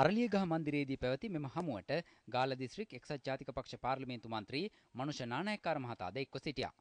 අරලියගහ මන්දිරයේදී පැවති මෙම හමුවට ගාල්ල දිස්ත්‍රික් එක්සත් ජාතික පක්ෂ පාර්ලිමේන්තු මන්ත්‍රී මනුෂ නානායක්කාර මහතාද එක්ව සිටියා.